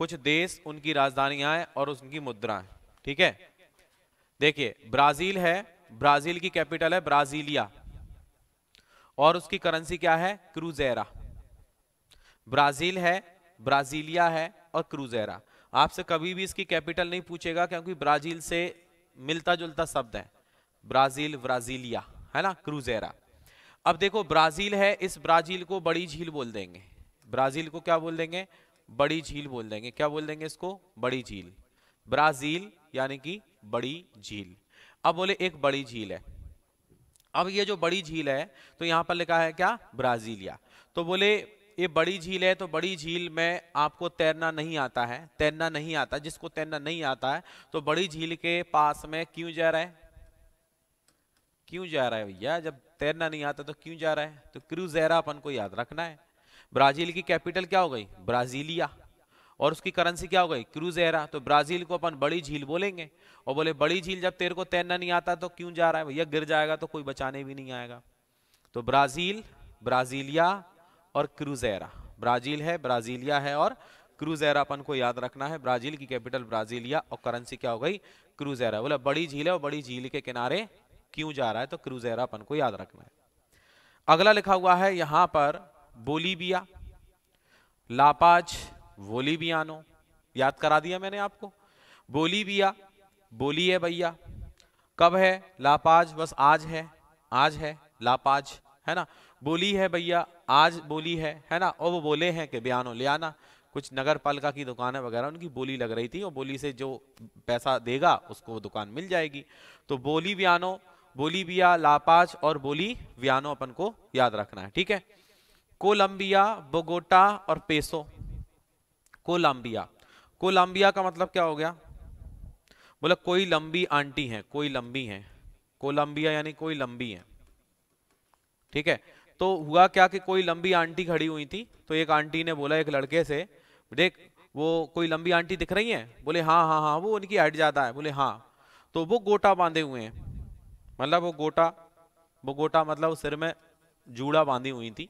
कुछ देश उनकी राजधानियां हैं और उनकी है ठीक है देखिए ब्राजील है ब्राजील की कैपिटल है ब्राजीलिया और उसकी करेंसी क्या है क्रूजेरा ब्राजील है ब्राजीलिया है और क्रूजेरा आपसे कभी भी इसकी कैपिटल नहीं पूछेगा क्योंकि ब्राजील से मिलता जुलता शब्द है ब्राजील ब्राजीलिया है ना क्रूजेरा अब देखो ब्राजील है इस ब्राजील को बड़ी झील बोल देंगे ब्राजील को क्या बोल देंगे बड़ी झील बोल देंगे क्या बोल देंगे इसको बड़ी झील ब्राजील यानी कि बड़ी झील अब बोले एक बड़ी झील है अब ये जो बड़ी झील है तो यहां पर लिखा है क्या ब्राजीलिया तो बोले ये बड़ी झील है तो बड़ी झील में आपको तैरना नहीं आता है तैरना नहीं आता जिसको तैरना नहीं आता है तो बड़ी झील के पास में क्यों जा रहा है क्यों जा रहा है भैया जब तैरना नहीं आता तो क्यों जा रहा है तो क्रूजेरा अपन को याद रखना है ब्राजील की कैपिटल क्या हो गई ब्राजीलिया और उसकी करेंसी क्या हो गई क्रूजेरा तो ब्राजील को अपन बड़ी झील बोलेंगे और बोले बड़ी झील जब तेरे को तैरना नहीं आता तो क्यों जा रहा है भैया गिर जाएगा तो कोई बचाने भी नहीं आएगा तो ब्राजील ब्राजीलिया और क्रूजेरा ब्राजील है ब्राजीलिया है और क्रूजेरा अपन को याद रखना है ब्राजील की कैपिटल ब्राजीलिया और करेंसी क्या हो गई क्रूजेरा बोला बड़ी झील है और बड़ी झील के किनारे क्यों जा रहा है तो क्रूजेरा अपन को याद रखना है अगला लिखा हुआ है यहां पर बोलीबिया लापाज बोलीबियानो याद करा दिया मैंने आपको बोलीबिया बोली है भैया कब है लापाज बस आज है आज है लापाज है ना बोली है भैया आज बोली है है ना और वो बोले हैं कि बयानो ले आना कुछ नगर पालिका की है वगैरह उनकी बोली लग रही थी और बोली से जो पैसा देगा उसको वो दुकान मिल जाएगी तो बोली बयानो बोली बिया लापाज और बोली बयानो अपन को याद रखना है ठीक है कोलंबिया बोगोटा और पेसो कोलंबिया कोलंबिया का मतलब क्या हो गया बोला कोई लंबी आंटी है कोई लंबी है कोलंबिया यानी कोई लंबी है ठीक है तो हुआ क्या कि कोई लंबी आंटी खड़ी हुई थी तो एक आंटी ने बोला एक लड़के से देख वो कोई लंबी आंटी दिख रही है बोले हाँ हाँ हाँ वो उनकी हट जाता है बोले हाँ तो वो गोटा बांधे हुए हैं मतलब वो गोटा वो गोटा मतलब सिर में जूड़ा बांधी हुई थी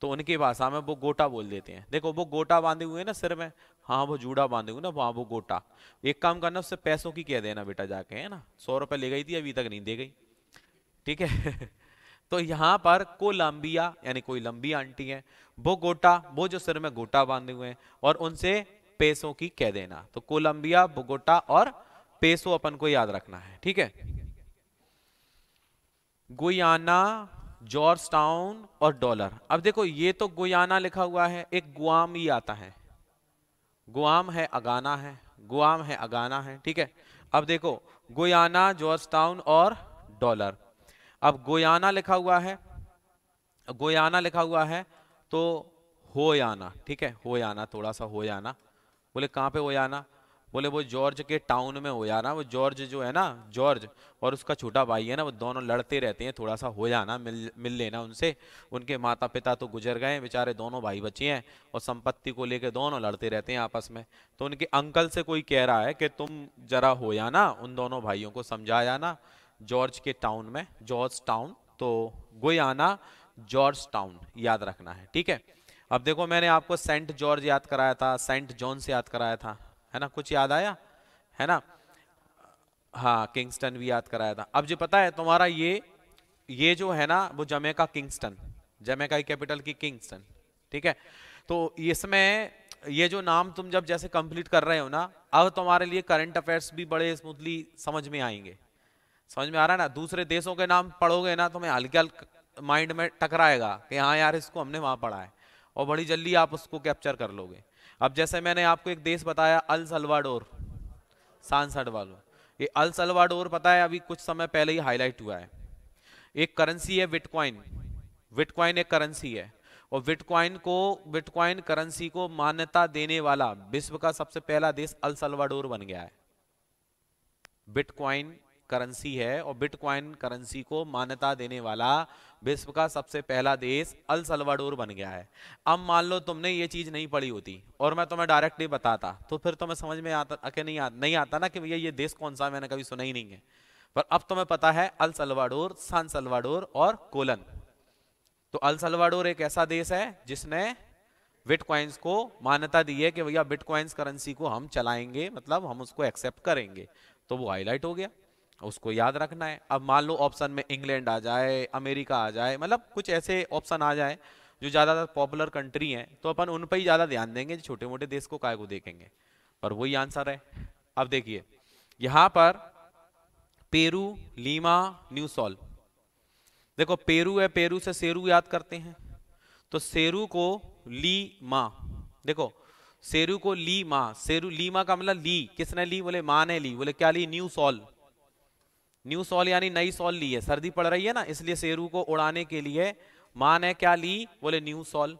तो उनकी भाषा में वो गोटा बोल देते हैं देखो वो गोटा बांधे हुए ना सिर में हाँ वो जूड़ा बांधे हुए ना वहाँ वो गोटा एक काम करना उससे पैसों की कह देना बेटा जाके है ना सौ रुपये ले गई थी अभी तक नहीं दे गई ठीक है तो यहाँ पर को लंबिया यानी कोई लंबी आंटी है वो गोटा वो जो सिर में गोटा बांधे हुए हैं और उनसे पैसों की कह देना तो कोलंबिया बोगोटा और पेसो अपन को याद रखना है ठीक है गुयाना जॉर्ज टाउन और डॉलर अब देखो ये तो गुयाना लिखा हुआ है एक गुआम ही आता है गुआम है अगाना है गुआम है अगाना है ठीक है अब देखो गोयाना जॉर्ज टाउन और डॉलर अब गोयाना लिखा हुआ है गोयाना लिखा हुआ है तो हो याना ठीक है हो याना थोड़ा सा हो याना बोले कहाँ पे हो याना बोले वो जॉर्ज के टाउन में हो जाना वो जॉर्ज जो है ना जॉर्ज और उसका छोटा भाई है ना वो दोनों लड़ते रहते हैं थोड़ा सा हो जाना मिल मिल लेना उनसे उनके माता पिता तो गुजर गए बेचारे दोनों भाई बचे हैं और संपत्ति को लेकर दोनों लड़ते रहते हैं आपस में तो उनके अंकल से कोई कह रहा है कि तुम जरा हो जाना उन दोनों भाइयों को समझा जाना जॉर्ज के टाउन में जॉर्ज टाउन तो आना जॉर्ज टाउन याद रखना है ठीक है अब देखो मैंने आपको सेंट जॉर्ज याद कराया था सेंट जॉन से याद कराया था है ना कुछ याद आया है ना हाँ किंगस्टन भी याद कराया था अब जो पता है तुम्हारा ये ये जो है ना वो का किंगस्टन जमे का कैपिटल की किंगस्टन ठीक है तो इसमें ये जो नाम तुम जब जैसे कंप्लीट कर रहे हो ना अब तुम्हारे लिए करंट अफेयर्स भी बड़े स्मूथली समझ में आएंगे समझ में आ रहा है ना दूसरे देशों के नाम पढ़ोगे ना तुम्हें हल्के हल्के माइंड में टकराएगा कि हाँ यार इसको हमने वहां पढ़ा है और बड़ी जल्दी आप उसको कैप्चर कर लोगे अब जैसे मैंने आपको एक देश बताया अल सलवाडोर सांसड सलवाडोर ये अल सलवाडोर पता है अभी कुछ समय पहले ही हाईलाइट हुआ है एक करेंसी है विटकॉइन विटकॉइन एक करेंसी है और विटकॉइन को विटकॉइन करेंसी को मान्यता देने वाला विश्व का सबसे पहला देश अल सलवाडोर बन गया है बिटकॉइन करेंसी है और बिटकॉइन करेंसी को मान्यता देने वाला विश्व का सबसे पहला देश अल सलवाडोर बन गया है अब मान लो तुमने ये चीज़ नहीं पढ़ी होती और मैं तुम्हें डायरेक्टली बताता तो फिर तुम्हें समझ में आता अके नहीं आता नहीं आता ना कि भैया ये देश कौन सा मैंने कभी सुना ही नहीं है पर अब तुम्हें पता है अल सलवाडोर सान सलवाडोर और कोलन तो अल सलवाडोर एक ऐसा देश है जिसने बिटकॉइंस को मान्यता दी है कि भैया बिटकॉइंस करेंसी को हम चलाएंगे मतलब हम उसको एक्सेप्ट करेंगे तो वो हाईलाइट हो गया उसको याद रखना है अब मान लो ऑप्शन में इंग्लैंड आ जाए अमेरिका आ जाए मतलब कुछ ऐसे ऑप्शन आ जाए जो ज़्यादातर पॉपुलर कंट्री हैं तो अपन उन पर ही ज़्यादा ध्यान देंगे छोटे मोटे देश को काय को देखेंगे पर वही आंसर है अब देखिए यहाँ पर पेरू लीमा न्यू सॉल देखो पेरू है पेरू से सेरू याद करते हैं तो सेरू को ली माँ देखो सेरू को ली मा सेरू लीमा का मतलब ली किसने ली बोले माँ ने ली बोले क्या ली न्यू सॉल न्यू सॉल यानी नई सॉल ली है सर्दी पड़ रही है ना इसलिए सेरू को उड़ाने के लिए माँ ने क्या ली बोले न्यू सॉल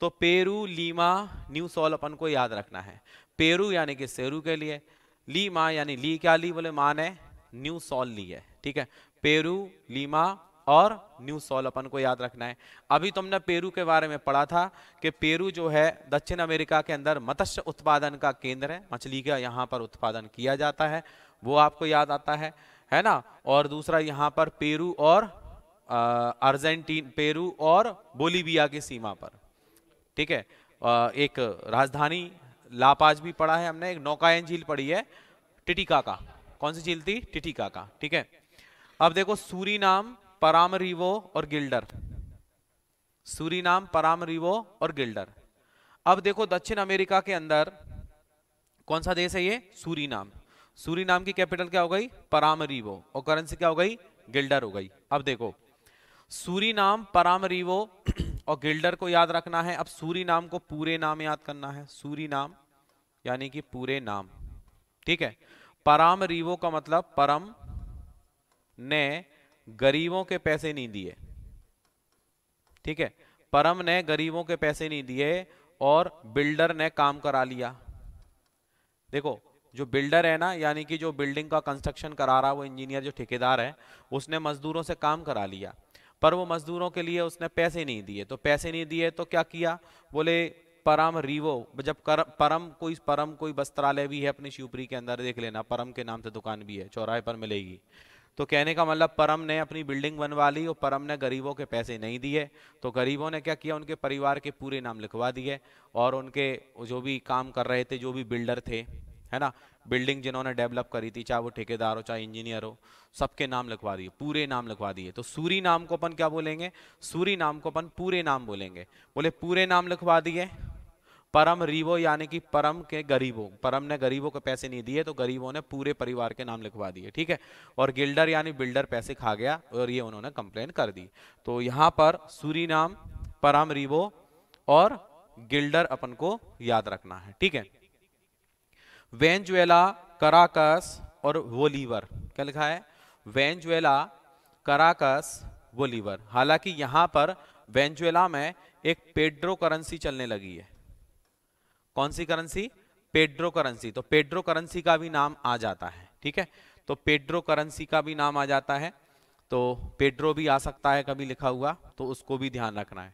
तो पेरू लीमा न्यू सॉल अपन को याद रखना है पेरू यानी कि सेरू के लिए माँ यानी ली क्या ली बोले माँ ने न्यू सॉल ली है ठीक है पेरू लीमा और न्यू सॉल अपन को याद रखना है अभी तुमने पेरू के बारे में पढ़ा था कि पेरू जो है दक्षिण अमेरिका के अंदर मत्स्य उत्पादन का केंद्र है मछली का यहाँ पर उत्पादन किया जाता है वो आपको याद आता है है ना और दूसरा यहाँ पर पेरू और अर्जेंटीन पेरू और बोलीविया की सीमा पर ठीक है एक राजधानी लापाज भी पड़ा है हमने एक नौकायन झील पड़ी है का कौन सी झील थी टिटिका का ठीक है अब देखो सूरी नाम परामरीवो और गिल्डर सूरी नाम परामरीवो और गिल्डर अब देखो दक्षिण अमेरिका के अंदर कौन सा देश है ये सूरी नाम सूरी नाम की कैपिटल क्या हो गई परामरीवो और करेंसी क्या हो गई गिल्डर हो गई अब देखो सूरी नाम परामरीवो और गिल्डर को याद रखना है अब सूरी नाम को पूरे नाम याद करना है सूरी नाम यानी कि पूरे नाम ठीक है पराम रिवो का मतलब परम ने गरीबों के पैसे नहीं दिए ठीक है परम ने गरीबों के पैसे नहीं दिए और बिल्डर ने काम करा लिया देखो जो बिल्डर है ना यानी कि जो बिल्डिंग का कंस्ट्रक्शन करा रहा है वो इंजीनियर जो ठेकेदार है उसने मजदूरों से काम करा लिया पर वो मजदूरों के लिए उसने पैसे नहीं दिए तो पैसे नहीं दिए तो क्या किया बोले परम रीवो जब कर, परम कोई परम कोई वस्त्रालय भी है अपनी शिवपुरी के अंदर देख लेना परम के नाम से दुकान भी है चौराहे पर मिलेगी तो कहने का मतलब परम ने अपनी बिल्डिंग बनवा ली और परम ने गरीबों के पैसे नहीं दिए तो गरीबों ने क्या किया उनके परिवार के पूरे नाम लिखवा दिए और उनके जो भी काम कर रहे थे जो भी बिल्डर थे है ना बिल्डिंग जिन्होंने डेवलप करी थी चाहे वो ठेकेदार हो चाहे इंजीनियर हो सबके नाम लिखवा दिए पूरे नाम लिखवा दिए तो सूरी नाम को अपन क्या बोलेंगे सूरी नाम को अपन पूरे नाम बोलेंगे बोले पूरे नाम लिखवा दिए परम रीवो यानी कि परम के गरीबों परम ने गरीबों को पैसे नहीं दिए तो गरीबों ने पूरे परिवार के नाम लिखवा दिए ठीक है और गिल्डर यानी बिल्डर पैसे खा गया और ये उन्होंने कंप्लेन कर दी तो यहाँ पर सूरी नाम परम रीवो और गिल्डर अपन को याद रखना है ठीक है वेंजुएला कराकस और वोलीवर क्या लिखा है वेंजुएला कराकस वोलीवर हालांकि यहां पर वेंजुएला में एक पेड्रो करेंसी चलने लगी है कौन सी करेंसी पेड्रो करेंसी तो पेड्रो करेंसी का भी नाम आ जाता है ठीक है तो पेड्रो करेंसी का भी नाम आ जाता है तो पेड्रो भी आ सकता है कभी लिखा हुआ तो उसको भी ध्यान रखना है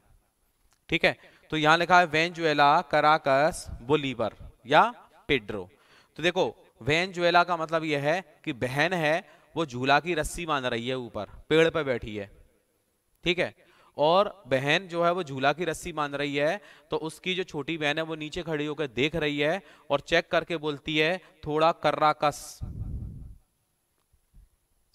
ठीक है तो यहां लिखा है वेंजुएला कराकस बोलीवर या पेड्रो तो देखो वहन ज्वेला का मतलब यह है कि बहन है वो झूला की रस्सी बांध रही है ऊपर पेड़ पर बैठी है ठीक है और बहन जो है वो झूला की रस्सी बांध रही है तो उसकी जो छोटी बहन है वो नीचे खड़ी होकर देख रही है और चेक करके बोलती है थोड़ा कर्राकस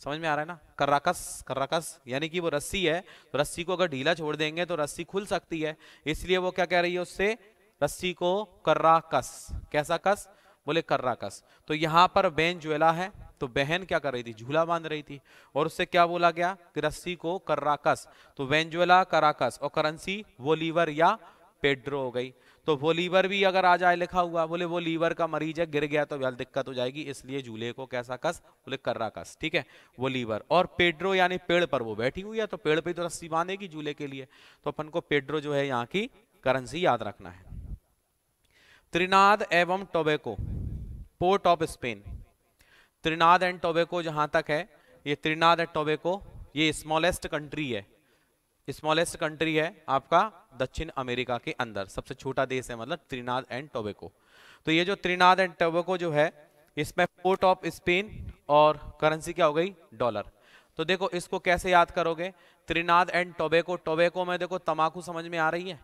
समझ में आ रहा है ना कर्राकस कर्राकस यानी कि वो रस्सी है तो रस्सी को अगर ढीला छोड़ देंगे तो रस्सी खुल सकती है इसलिए वो क्या कह रही है उससे रस्सी को कर्राकस कैसा कस बोले कर्राकस तो यहाँ पर बहन ज्वेला है तो बहन क्या कर रही थी झूला बांध रही थी और उससे क्या बोला गया रस्सी को कर्राकस तो वेंजुएला कराकस और करेंसी वोलीवर या पेड्रो हो गई तो वो लीवर भी अगर आ जाए लिखा हुआ बोले वो लीवर का मरीज है गिर गया तो यार दिक्कत हो जाएगी इसलिए झूले को कैसा कस बोले कर्रा कस ठीक है वो लीवर और पेड्रो यानी पेड़ पर वो बैठी हुई है तो पेड़ पर तो रस्सी बांधेगी झूले के लिए तो अपन को पेड्रो जो है यहाँ की करंसी याद रखना है त्रिनाद एवं Tobago port of Spain Trinidad and Tobago जहां तक है ये त्रिनाद एंड टोबेको ये स्मॉलेस्ट कंट्री है स्मॉलेस्ट कंट्री है आपका दक्षिण अमेरिका के अंदर सबसे छोटा देश है मतलब त्रिनाद एंड टोबेको तो ये जो त्रिनाद एंड टोबेको जो है इसमें पोर्ट ऑफ स्पेन और करेंसी क्या हो गई डॉलर तो देखो इसको कैसे याद करोगे त्रिनाद एंड टोबेको टोबेको में देखो तमाकू समझ में आ रही है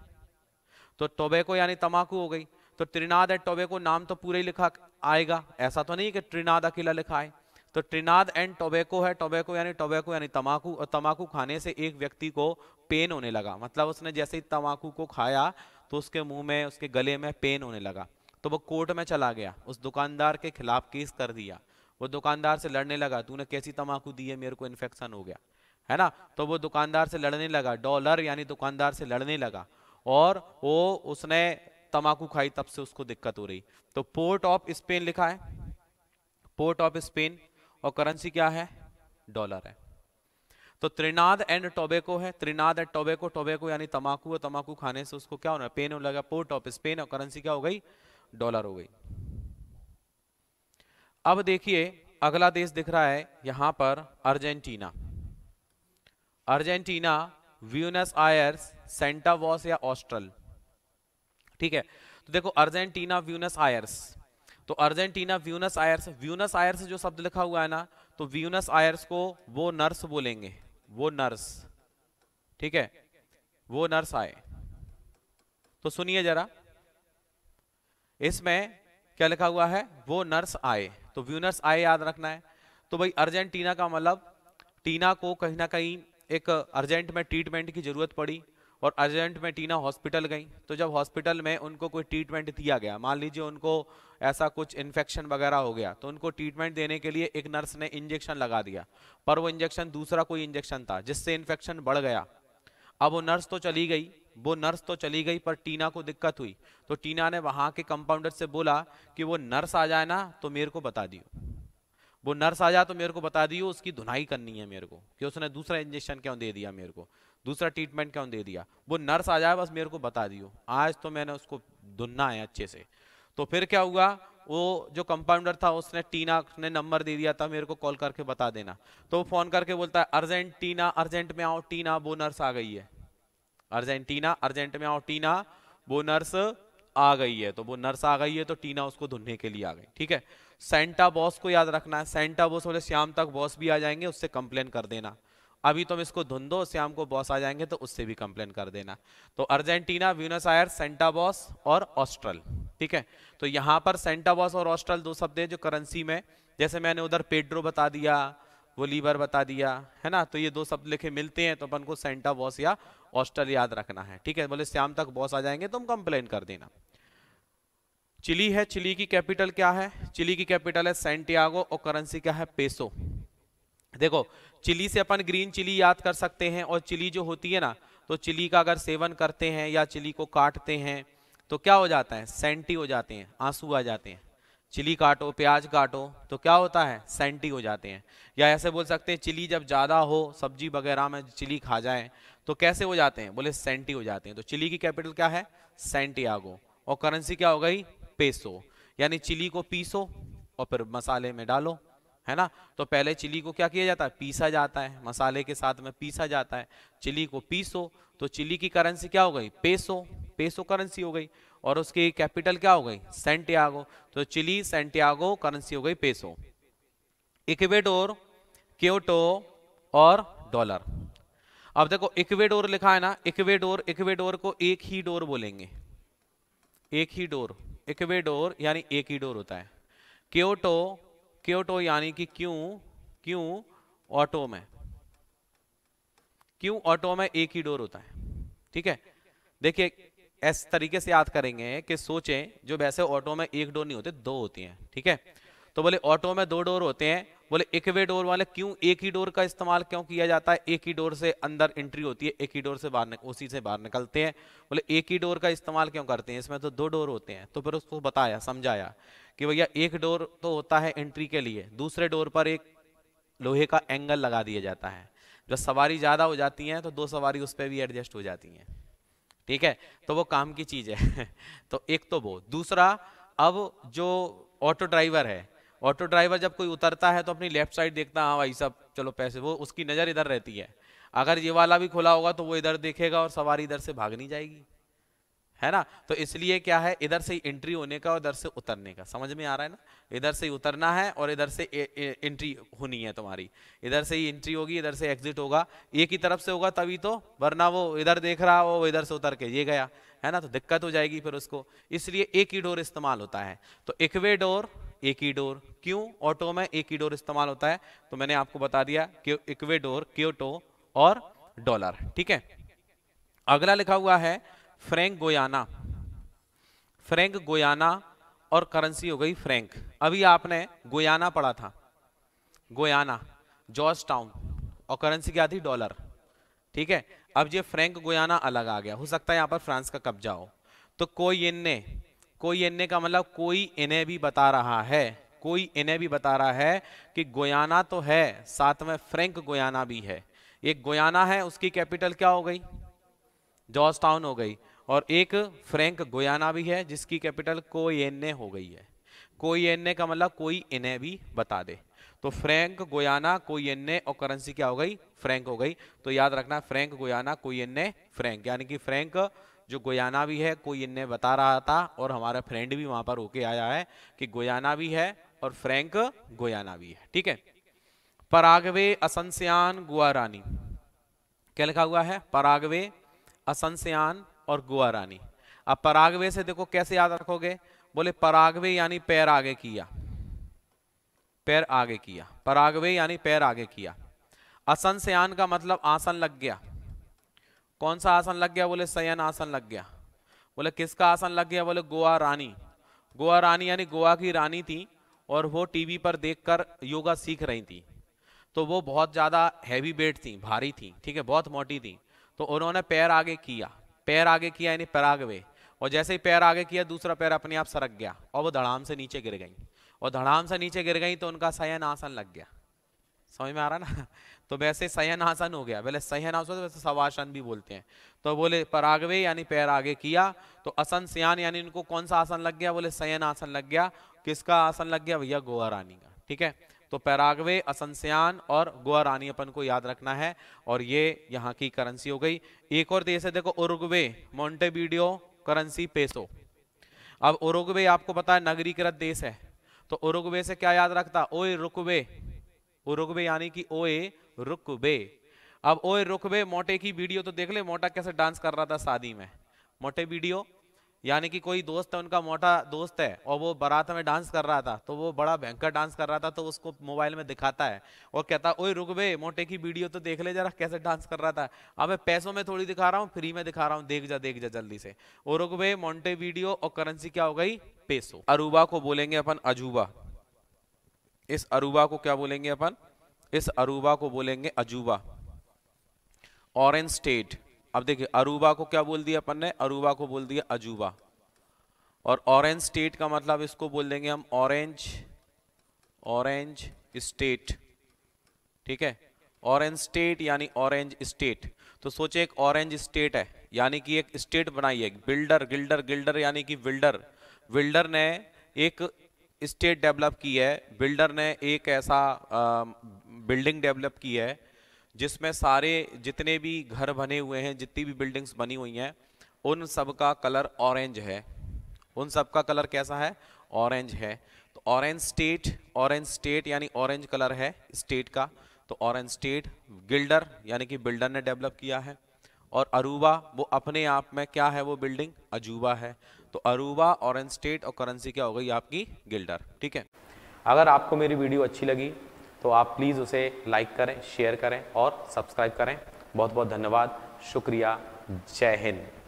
तो टोबेको यानी तमाकू हो गई तो त्रिनाद एंड टोबेको नाम तो पूरा ही लिखा आएगा ऐसा तो नहीं कि त्रिनाद अकेला लिखा है तो त्रिनाद एंड टोबेको है टोबेको यानी टोबेको यानी तमाकू और तमाकू खाने से एक व्यक्ति को पेन होने लगा मतलब उसने जैसे ही तमाकू को खाया तो उसके मुंह में उसके गले में पेन होने लगा तो वो कोर्ट में चला गया उस दुकानदार के खिलाफ केस कर दिया वो दुकानदार से लड़ने लगा तूने कैसी तमाकू दी है मेरे को इन्फेक्शन हो गया है ना तो वो दुकानदार से लड़ने लगा डॉलर यानी दुकानदार से लड़ने लगा और वो उसने तमाकू खाई तब से उसको दिक्कत हो रही तो पोर्ट ऑफ स्पेन लिखा है पोर्ट ऑफ स्पेन और करेंसी क्या है डॉलर है तो त्रिनाद एंड टोबेको है त्रिनाद एंड टोबेको टोबेको यानी तमाकू और तमाकू खाने से उसको क्या होना पेन होने लगा पोर्ट ऑफ स्पेन और करेंसी क्या हो गई डॉलर हो गई अब देखिए अगला देश दिख रहा है यहां पर Argentina Argentina Buenos Aires centavos या ऑस्ट्रल ठीक है तो देखो अर्जेंटीना व्यूनस आयर्स तो Argentina Buenos Aires Buenos Aires जो शब्द लिखा हुआ है ना तो व्यूनस आयर्स को वो नर्स बोलेंगे वो नर्स ठीक है वो नर्स आए तो सुनिए जरा इसमें क्या लिखा हुआ है वो नर्स आए तो व्यूनर्स आए याद रखना है तो भाई अर्जेंटीना का मतलब टीना को कहीं ना कहीं एक अर्जेंट में ट्रीटमेंट की जरूरत पड़ी और अर्जेंट में टीना हॉस्पिटल गई तो जब हॉस्पिटल में उनको कोई ट्रीटमेंट दिया गया मान लीजिए उनको ऐसा कुछ इन्फेक्शन वगैरह हो गया तो उनको ट्रीटमेंट देने के लिए एक नर्स ने इंजेक्शन लगा दिया पर वो इंजेक्शन दूसरा कोई इंजेक्शन था जिससे इन्फेक्शन बढ़ गया अब वो नर्स तो चली गई वो नर्स तो चली गई पर टीना को दिक्कत हुई तो टीना ने वहाँ के कंपाउंडर से बोला कि वो नर्स आ जाए ना तो मेरे को बता दियो वो नर्स आ जाए तो मेरे को बता दियो उसकी धुनाई करनी है मेरे को कि उसने दूसरा इंजेक्शन क्यों दे दिया मेरे को दूसरा ट्रीटमेंट क्यों दे दिया वो नर्स आ जाए बस मेरे को बता दियो आज तो मैंने उसको धुनना है अच्छे से तो फिर क्या हुआ वो जो कंपाउंडर था उसने टीना ने नंबर दे दिया था मेरे को कॉल करके बता देना तो वो फोन करके बोलता है अर्जेंट टीना अर्जेंट में आओ टीना वो नर्स आ गई है अर्जेंटीना अर्जेंट में आओ टीना वो नर्स आ गई है तो वो नर्स आ गई है तो टीना उसको धुनने के लिए आ गई ठीक है सेंटा बॉस को याद रखना है सेंटा बॉस बोले शाम तक बॉस भी आ जाएंगे उससे कंप्लेन कर देना अभी तुम तो इसको धुंधो श्याम को बॉस आ जाएंगे तो उससे भी कंप्लेन कर देना तो Argentina Buenos Aires centavos और ऑस्ट्रल ठीक है तो यहां पर सेंटा बॉस और ऑस्ट्रल दो शब्द हैं जो करेंसी में जैसे मैंने उधर पेड्रो बता दिया वो लीवर बता दिया है ना तो ये दो शब्द लिखे मिलते हैं तो अपन को सेंटा बॉस या ऑस्ट्रल याद रखना है ठीक है बोले श्याम तक बॉस आ जाएंगे तुम तो कंप्लेन कर देना चिली है चिली की कैपिटल क्या है चिली की कैपिटल है सेंटियागो और करेंसी क्या है पेसो देखो चिली से अपन ग्रीन चिली याद कर सकते हैं और चिली जो होती है ना तो चिली का अगर सेवन करते हैं या चिली को काटते हैं तो क्या हो जाता है सेंटी हो जाते हैं आंसू आ जाते हैं चिली काटो प्याज काटो तो क्या होता है सेंटी हो जाते हैं या ऐसे बोल सकते हैं चिली जब ज़्यादा हो सब्जी वगैरह में चिली खा जाए तो कैसे हो जाते हैं बोले सेंटी हो जाते हैं तो चिली की कैपिटल क्या है सेंटियागो और करेंसी क्या हो गई पेसो यानी चिली को पीसो और फिर मसाले में डालो है ना तो पहले चिली को क्या किया जाता है पीसा जाता है मसाले के साथ में पीसा जाता है चिली को पीसो तो चिली की करेंसी क्या हो गई पेसो पेसो करेंसी हो गई और उसकी कैपिटल क्या हो गई सेंटियागो तो चिली सेंटियागो करेंसी हो गई पेसो इक्वेडोर क्योटो और डॉलर अब देखो इक्वेडोर लिखा है ना इक्वेडोर इक्वेडोर को एक ही डोर बोलेंगे एक ही डोर इक्वेडोर यानी एक ही डोर होता है क्योटो क्योटो यानी कि क्यों क्यों ऑटो में क्यों ऑटो में एक ही डोर होता है ठीक है देखिए इस तरीके से याद करेंगे कि सोचें जो वैसे ऑटो में एक डोर नहीं होते दो होती हैं ठीक है तो बोले ऑटो में दो डोर होते हैं बोले एक वे डोर वाले क्यों एक ही डोर का इस्तेमाल क्यों किया जाता है एक ही डोर से अंदर एंट्री होती है एक ही डोर से बाहर उसी से बाहर निकलते हैं बोले एक ही डोर का इस्तेमाल क्यों करते हैं इसमें तो दो डोर होते हैं तो फिर उसको बताया समझाया कि भैया एक डोर तो होता है एंट्री के लिए दूसरे डोर पर एक लोहे का एंगल लगा दिया जाता है जब सवारी ज़्यादा हो जाती है तो दो सवारी उस पर भी एडजस्ट हो जाती है ठीक है तो वो काम की चीज़ है तो एक तो वो दूसरा अब जो ऑटो ड्राइवर है ऑटो ड्राइवर जब कोई उतरता है तो अपनी लेफ्ट साइड देखता हाँ भाई सब चलो पैसे वो उसकी नज़र इधर रहती है अगर ये वाला भी खुला होगा तो वो इधर देखेगा और सवारी इधर से भाग नहीं जाएगी है ना तो इसलिए क्या है इधर से ही एंट्री होने का और इधर से उतरने का समझ में आ रहा है ना इधर से ही उतरना है और इधर से एंट्री होनी है तुम्हारी इधर से ही एंट्री होगी इधर से एग्जिट होगा एक ही तरफ से होगा तभी तो वरना वो इधर देख रहा हो वो इधर से उतर के ये गया है ना तो दिक्कत हो जाएगी फिर उसको इसलिए एक ही डोर इस्तेमाल होता है तो इकवे डोर एक ही डोर क्यों ऑटो में एक ही डोर इस्तेमाल होता है तो मैंने आपको बता दिया इक्वेडोर क्योटो और डॉलर ठीक है अगला लिखा हुआ है फ्रैंक गोयाना फ्रैंक गोयाना और करेंसी हो गई फ्रैंक अभी आपने गोयाना पढ़ा था गोयाना जॉर्ज टाउन और करेंसी क्या थी डॉलर ठीक है अब ये फ्रैंक गोयाना अलग आ गया हो सकता है यहां पर फ्रांस का कब्जा हो तो कोई इन्ने कोई इन्ने का मतलब कोई इन्हें भी बता रहा है कोई इन्हें भी बता रहा है कि गोयाना तो है साथ में फ्रेंक गोयाना भी है ये गोयाना है उसकी कैपिटल क्या हो गई जॉर्ज टाउन हो गई और एक फ्रैंक गोयाना भी है जिसकी कैपिटल एन हो गई है कोयने का मतलब कोई इन्हें भी बता दे तो फ्रैंक गोयाना कोयने और करेंसी क्या हो गई फ्रैंक हो गई तो याद रखना फ्रैंक गोयाना कोयने फ्रैंक यानी कि फ्रैंक जो गोयाना भी है कोयने बता रहा था और हमारा फ्रेंड भी वहां पर होके आया है कि गोयाना भी है और फ्रैंक गोयाना भी है ठीक है परागवे असंस्यान गुआरानी क्या लिखा हुआ है परागवे असंस्यान और गोवा रानी अब परागवे से देखो कैसे याद रखोगे बोले परागवे यानी पैर आगे किया पैर आगे किया परागवे यानी पैर आगे किया आसन सयान का मतलब आसन लग गया कौन सा आसन लग गया बोले सयन आसन लग गया बोले किसका आसन लग गया बोले गोवा रानी गोवा रानी यानी गोवा की रानी थी और वो टीवी पर देखकर योगा सीख रही थी तो वो बहुत ज़्यादा हैवी वेट थी भारी थी ठीक है बहुत मोटी थी तो उन्होंने पैर आगे किया पैर आगे किया यानी आगे और जैसे ही पैर आगे किया दूसरा पैर अपने आप सरक गया और वो धड़ाम से नीचे गिर गई और धड़ाम से नीचे गिर गई तो उनका सयन आसन लग गया समझ में आ रहा ना तो वैसे सयन आसन हो गया पहले सहन आसन वैसे सवासन भी बोलते हैं तो बोले परागवे यानी पैर आगे किया तो असन सयान यानी इनको कौन सा आसन लग गया बोले सयन आसन लग गया किसका आसन लग गया भैया गोवा रानी का ठीक है तो पैरागवे असंसयान और गोवा रानी अपन को याद रखना है और ये यहाँ की करेंसी हो गई एक और देश है देखो उर्गवे मोन्टेवीडियो करेंसी पेसो अब उर्गवे आपको पता है नगरीकृत देश है तो उर्गवे से क्या याद रखता ओए रुकवे उर्गवे यानी कि ओए रुकवे अब ओए रुकवे मोटे की वीडियो तो देख ले मोटा कैसे डांस कर रहा था शादी में मोटे वीडियो यानी कि कोई दोस्त है उनका मोटा दोस्त है और वो बारात में डांस कर रहा था तो वो बड़ा भयंकर डांस कर रहा था तो उसको मोबाइल में दिखाता है और कहता है ओए रुक बे मोटे की वीडियो तो देख ले जरा कैसे डांस कर रहा था अब मैं पैसों में थोड़ी दिखा रहा हूँ फ्री में दिखा रहा हूँ देख जा देख जा जल्दी से और रुक बे मोन्टे वीडियो और करेंसी क्या हो गई पेसो अरूबा को बोलेंगे अपन अजूबा इस अरूबा को क्या बोलेंगे अपन इस अरूबा को बोलेंगे अजूबा ऑरेंज स्टेट अब देखिए अरूबा को क्या बोल दिया अपन ने अरूबा को बोल दिया अजूबा और ऑरेंज स्टेट का मतलब इसको बोल देंगे हम ऑरेंज ऑरेंज स्टेट ठीक है ऑरेंज स्टेट यानी ऑरेंज स्टेट तो सोचे एक ऑरेंज स्टेट है यानी कि एक स्टेट बनाई है बिल्डर गिल्डर गिल्डर यानी कि बिल्डर बिल्डर ने एक स्टेट डेवलप की है बिल्डर ने एक ऐसा बिल्डिंग डेवलप की है जिसमें सारे जितने भी घर बने हुए हैं जितनी भी बिल्डिंग्स बनी हुई हैं उन सब का कलर ऑरेंज है उन सब का कलर कैसा है ऑरेंज है तो ऑरेंज स्टेट ऑरेंज स्टेट यानी ऑरेंज कलर है स्टेट का तो ऑरेंज स्टेट गिल्डर यानी कि बिल्डर ने डेवलप किया है और अरूबा वो अपने आप में क्या है वो बिल्डिंग अजूबा है तो अरूबा ऑरेंज स्टेट और करेंसी क्या हो गई आपकी गिल्डर ठीक है अगर आपको मेरी वीडियो अच्छी लगी तो आप प्लीज़ उसे लाइक करें शेयर करें और सब्सक्राइब करें बहुत बहुत धन्यवाद शुक्रिया जय हिंद